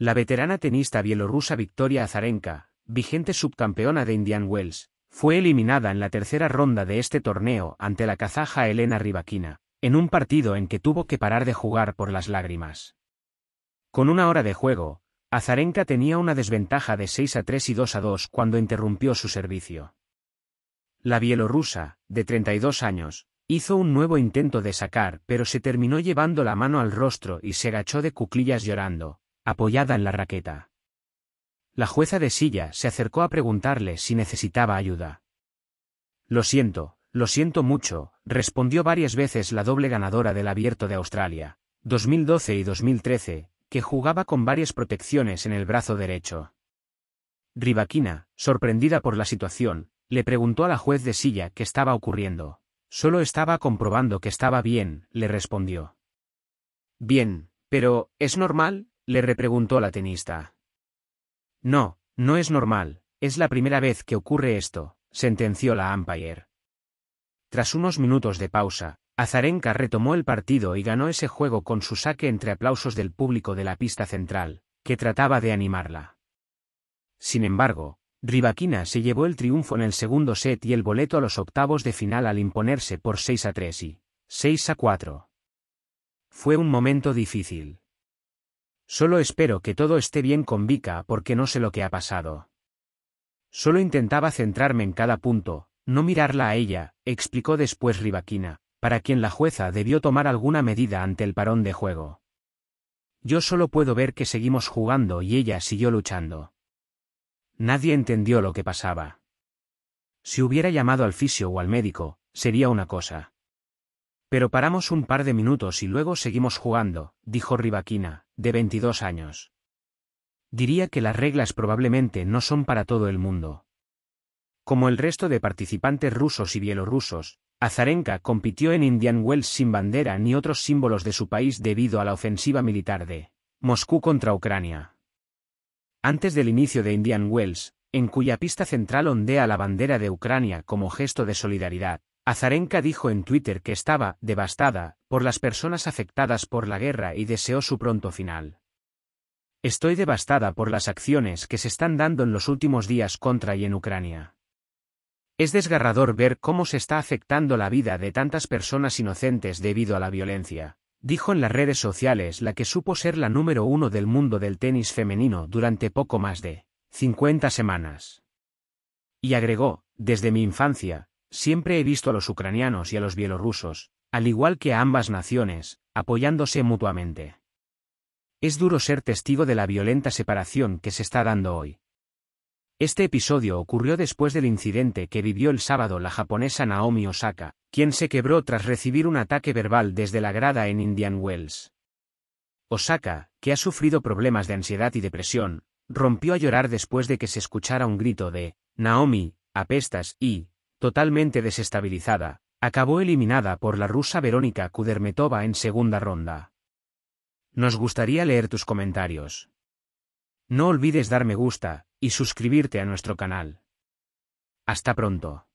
La veterana tenista bielorrusa Victoria Azarenka, vigente subcampeona de Indian Wells, fue eliminada en la tercera ronda de este torneo ante la kazaja Elena Rybakina, en un partido en que tuvo que parar de jugar por las lágrimas. Con una hora de juego, Azarenka tenía una desventaja de 6 a 3 y 2 a 2 cuando interrumpió su servicio. La bielorrusa, de 32 años, hizo un nuevo intento de sacar, pero se terminó llevando la mano al rostro y se agachó de cuclillas llorando, apoyada en la raqueta. La jueza de silla se acercó a preguntarle si necesitaba ayuda. Lo siento, lo siento mucho, respondió varias veces la doble ganadora del Abierto de Australia, 2012 y 2013, que jugaba con varias protecciones en el brazo derecho. Rivaquina, sorprendida por la situación, le preguntó a la juez de silla qué estaba ocurriendo. Solo estaba comprobando que estaba bien, le respondió. Bien, pero, ¿es normal? le repreguntó la tenista. No, no es normal, es la primera vez que ocurre esto, sentenció la umpire. Tras unos minutos de pausa, Azarenka retomó el partido y ganó ese juego con su saque entre aplausos del público de la pista central, que trataba de animarla. Sin embargo, Rivaquina se llevó el triunfo en el segundo set y el boleto a los octavos de final al imponerse por 6 a 3 y 6 a 4. Fue un momento difícil. Solo espero que todo esté bien con Vika porque no sé lo que ha pasado. Solo intentaba centrarme en cada punto, no mirarla a ella, explicó después Rivaquina, para quien la jueza debió tomar alguna medida ante el parón de juego. Yo solo puedo ver que seguimos jugando y ella siguió luchando. Nadie entendió lo que pasaba. Si hubiera llamado al fisio o al médico, sería una cosa. Pero paramos un par de minutos y luego seguimos jugando, dijo Rivaquina, de 22 años. Diría que las reglas probablemente no son para todo el mundo. Como el resto de participantes rusos y bielorrusos, Azarenka compitió en Indian Wells sin bandera ni otros símbolos de su país debido a la ofensiva militar de Moscú contra Ucrania. Antes del inicio de Indian Wells, en cuya pista central ondea la bandera de Ucrania como gesto de solidaridad, Azarenka dijo en Twitter que estaba devastada por las personas afectadas por la guerra y deseó su pronto final. Estoy devastada por las acciones que se están dando en los últimos días contra y en Ucrania. Es desgarrador ver cómo se está afectando la vida de tantas personas inocentes debido a la violencia, dijo en las redes sociales la que supo ser la número uno del mundo del tenis femenino durante poco más de 50 semanas. Y agregó, desde mi infancia, Siempre he visto a los ucranianos y a los bielorrusos, al igual que a ambas naciones, apoyándose mutuamente. Es duro ser testigo de la violenta separación que se está dando hoy. Este episodio ocurrió después del incidente que vivió el sábado la japonesa Naomi Osaka, quien se quebró tras recibir un ataque verbal desde la grada en Indian Wells. Osaka, que ha sufrido problemas de ansiedad y depresión, rompió a llorar después de que se escuchara un grito de, Naomi, apestas y, totalmente desestabilizada, acabó eliminada por la rusa Verónica Kudermetova en segunda ronda. Nos gustaría leer tus comentarios. No olvides dar me gusta y suscribirte a nuestro canal. Hasta pronto.